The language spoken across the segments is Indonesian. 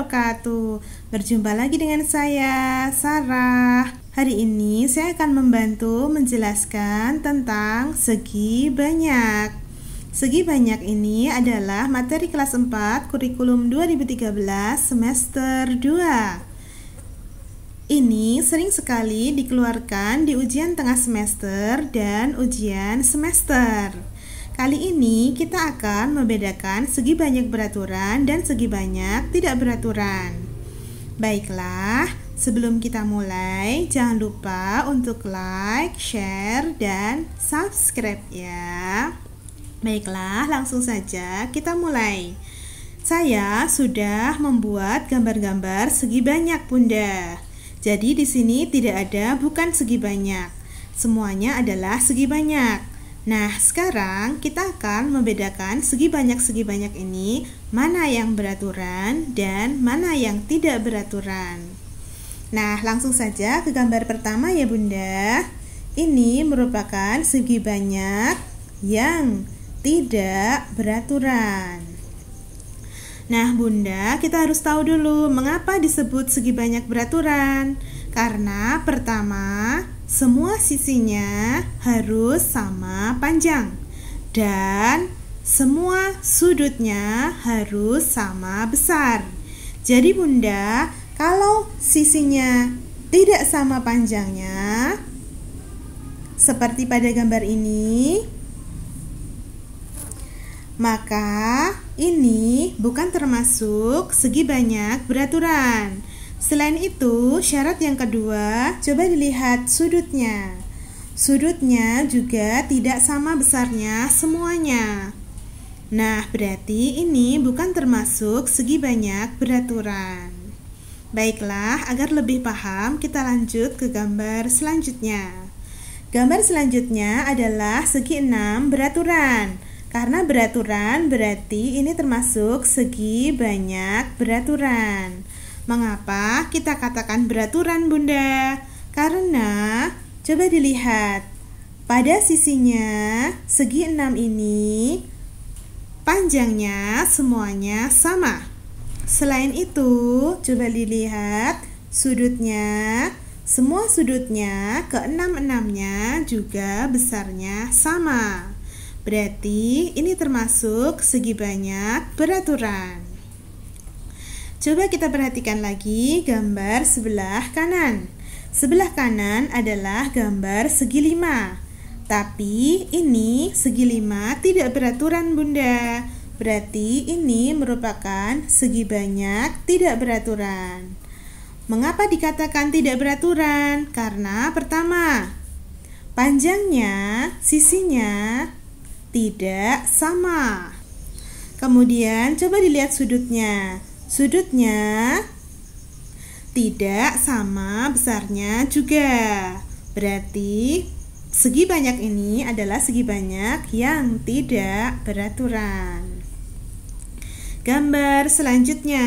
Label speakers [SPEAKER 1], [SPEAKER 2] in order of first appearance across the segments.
[SPEAKER 1] wabarakatuh. Berjumpa lagi dengan saya, Sarah. Hari ini saya akan membantu menjelaskan tentang segi banyak. Segi banyak ini adalah materi kelas 4 kurikulum 2013 semester 2. Ini sering sekali dikeluarkan di ujian tengah semester dan ujian semester. Kali ini kita akan membedakan segi banyak beraturan dan segi banyak tidak beraturan. Baiklah, sebelum kita mulai, jangan lupa untuk like, share, dan subscribe ya. Baiklah, langsung saja kita mulai. Saya sudah membuat gambar-gambar segi banyak, Bunda. Jadi di sini tidak ada bukan segi banyak. Semuanya adalah segi banyak. Nah, sekarang kita akan membedakan segi banyak-segi banyak ini mana yang beraturan dan mana yang tidak beraturan. Nah, langsung saja ke gambar pertama ya Bunda. Ini merupakan segi banyak yang tidak beraturan. Nah, Bunda, kita harus tahu dulu mengapa disebut segi banyak beraturan. Karena pertama, semua sisinya harus sama panjang dan semua sudutnya harus sama besar. Jadi Bunda, kalau sisinya tidak sama panjangnya seperti pada gambar ini, maka ini bukan termasuk segi banyak beraturan. Selain itu, syarat yang kedua, coba dilihat sudutnya. Sudutnya juga tidak sama besarnya semuanya. Nah, berarti ini bukan termasuk segi banyak beraturan. Baiklah, agar lebih paham, kita lanjut ke gambar selanjutnya. Gambar selanjutnya adalah segi 6 beraturan. Karena beraturan berarti ini termasuk segi banyak beraturan. Mengapa kita katakan beraturan, Bunda? Karena coba dilihat. Pada sisinya segi enam ini panjangnya semuanya sama. Selain itu, coba dilihat sudutnya. Semua sudutnya ke enam enamnya juga besarnya sama. Berarti ini termasuk segi banyak beraturan. Coba kita perhatikan lagi gambar sebelah kanan. Sebelah kanan adalah gambar segi lima. Tapi ini segi lima tidak beraturan bunda. Berarti ini merupakan segi banyak tidak beraturan. Mengapa dikatakan tidak beraturan? Karena pertama, panjangnya, sisinya tidak sama. Kemudian coba dilihat sudutnya. Sudutnya tidak sama besarnya juga. Berarti segi banyak ini adalah segi banyak yang tidak beraturan. Gambar selanjutnya.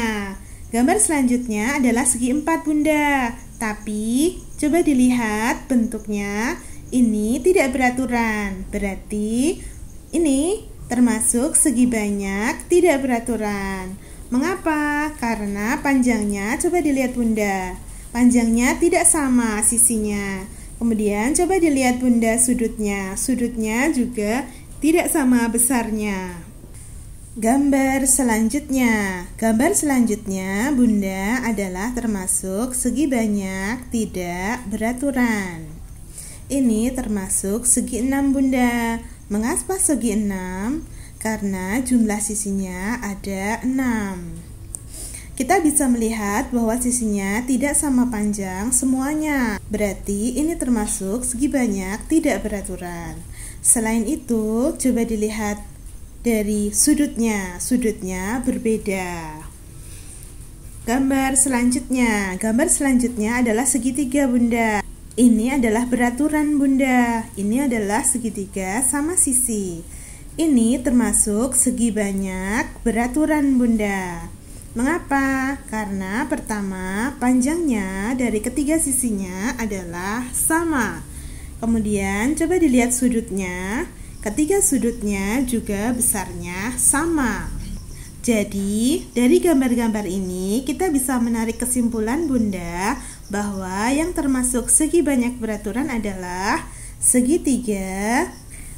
[SPEAKER 1] Gambar selanjutnya adalah segi empat Bunda. Tapi coba dilihat bentuknya ini tidak beraturan. Berarti ini termasuk segi banyak tidak beraturan. Mengapa? Karena panjangnya coba dilihat Bunda. Panjangnya tidak sama sisinya. Kemudian coba dilihat Bunda sudutnya. Sudutnya juga tidak sama besarnya. Gambar selanjutnya. Gambar selanjutnya Bunda adalah termasuk segi banyak tidak beraturan. Ini termasuk segi 6 Bunda. Mengapa segi 6? karena jumlah sisinya ada 6. Kita bisa melihat bahwa sisinya tidak sama panjang semuanya. Berarti ini termasuk segi banyak tidak beraturan. Selain itu, coba dilihat dari sudutnya. Sudutnya berbeda. Gambar selanjutnya. Gambar selanjutnya adalah segitiga, Bunda. Ini adalah beraturan, Bunda. Ini adalah segitiga sama sisi. Ini termasuk segi banyak beraturan bunda. Mengapa? Karena pertama, panjangnya dari ketiga sisinya adalah sama. Kemudian coba dilihat sudutnya. Ketiga sudutnya juga besarnya sama. Jadi, dari gambar-gambar ini kita bisa menarik kesimpulan Bunda bahwa yang termasuk segi banyak beraturan adalah segitiga,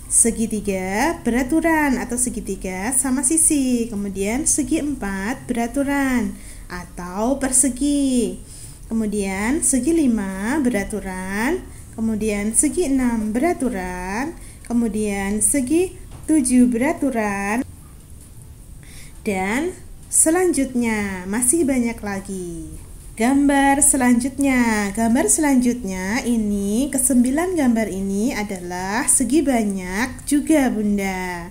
[SPEAKER 1] Segitiga beraturan atau segitiga sama sisi. Kemudian segi empat beraturan atau persegi. Kemudian segi lima beraturan. Kemudian segi enam beraturan. Kemudian segi tujuh beraturan. Dan selanjutnya masih banyak lagi. Gambar selanjutnya, gambar selanjutnya ini kesembilan gambar ini adalah segi banyak juga bunda.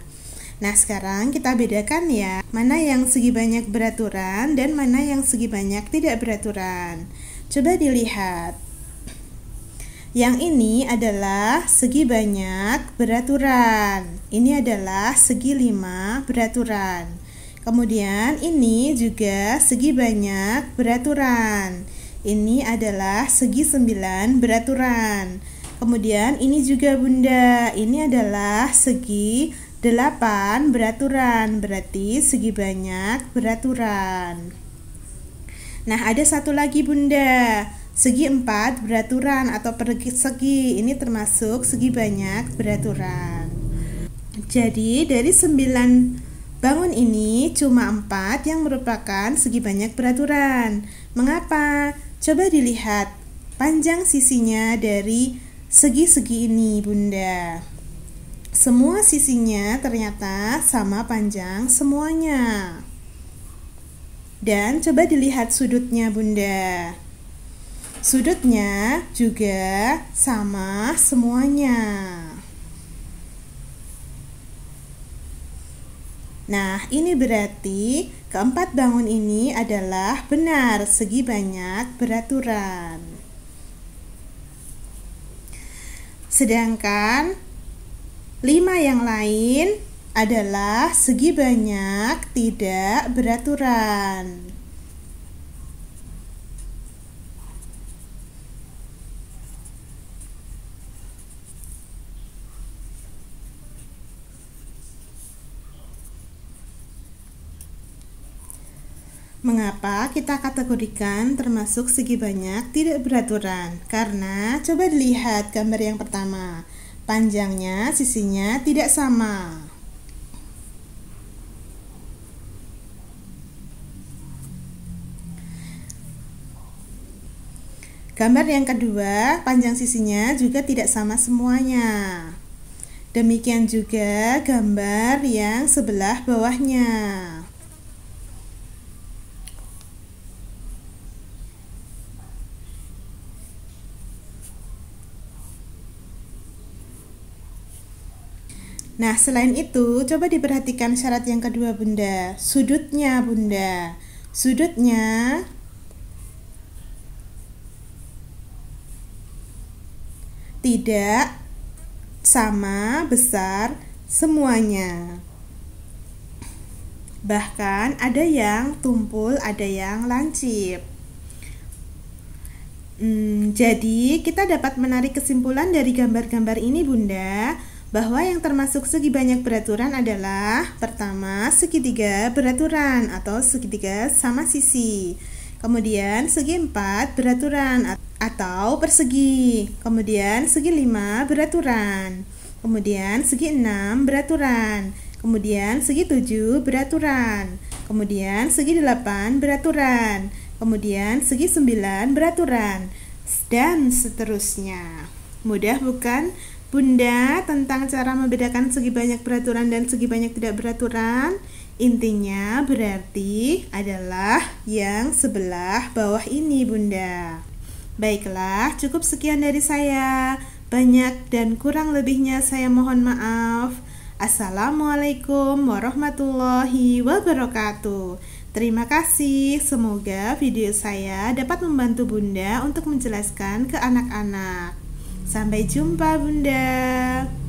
[SPEAKER 1] Nah sekarang kita bedakan ya, mana yang segi banyak beraturan dan mana yang segi banyak tidak beraturan. Coba dilihat. Yang ini adalah segi banyak beraturan. Ini adalah segi lima beraturan. Kemudian ini juga segi banyak beraturan. Ini adalah segi sembilan beraturan. Kemudian ini juga bunda, ini adalah segi delapan beraturan, berarti segi banyak beraturan. Nah, ada satu lagi bunda, segi empat beraturan atau persegi, ini termasuk segi banyak beraturan. Jadi dari sembilan Bangun ini cuma empat yang merupakan segi banyak beraturan. Mengapa? Coba dilihat panjang sisinya dari segi-segi ini, Bunda. Semua sisinya ternyata sama panjang semuanya. Dan coba dilihat sudutnya, Bunda. Sudutnya juga sama semuanya. Nah, ini berarti keempat bangun ini adalah benar segi banyak beraturan. Sedangkan lima yang lain adalah segi banyak tidak beraturan. Mengapa kita kategorikan termasuk segi banyak tidak beraturan? Karena coba dilihat gambar yang pertama. Panjangnya sisinya tidak sama. Gambar yang kedua, panjang sisinya juga tidak sama semuanya. Demikian juga gambar yang sebelah bawahnya. Nah, selain itu, coba diperhatikan syarat yang kedua, Bunda. Sudutnya, Bunda. Sudutnya tidak sama besar semuanya. Bahkan ada yang tumpul, ada yang lancip. Hmm, jadi, kita dapat menarik kesimpulan dari gambar-gambar ini, Bunda bahwa yang termasuk segi banyak beraturan adalah pertama segitiga beraturan atau segitiga sama sisi. Kemudian segi empat beraturan atau persegi. Kemudian segi lima beraturan. Kemudian segi enam beraturan. Kemudian segi tujuh beraturan. Kemudian segi delapan beraturan. Kemudian segi sembilan beraturan. Dan seterusnya. Mudah bukan? Bunda tentang cara membedakan segi banyak beraturan dan segi banyak tidak beraturan. Intinya berarti adalah yang sebelah bawah ini Bunda. Baiklah, cukup sekian dari saya. Banyak dan kurang lebihnya saya mohon maaf. Assalamualaikum warahmatullahi wabarakatuh. Terima kasih. Semoga video saya dapat membantu Bunda untuk menjelaskan ke anak-anak. Sampai jumpa, Bunda.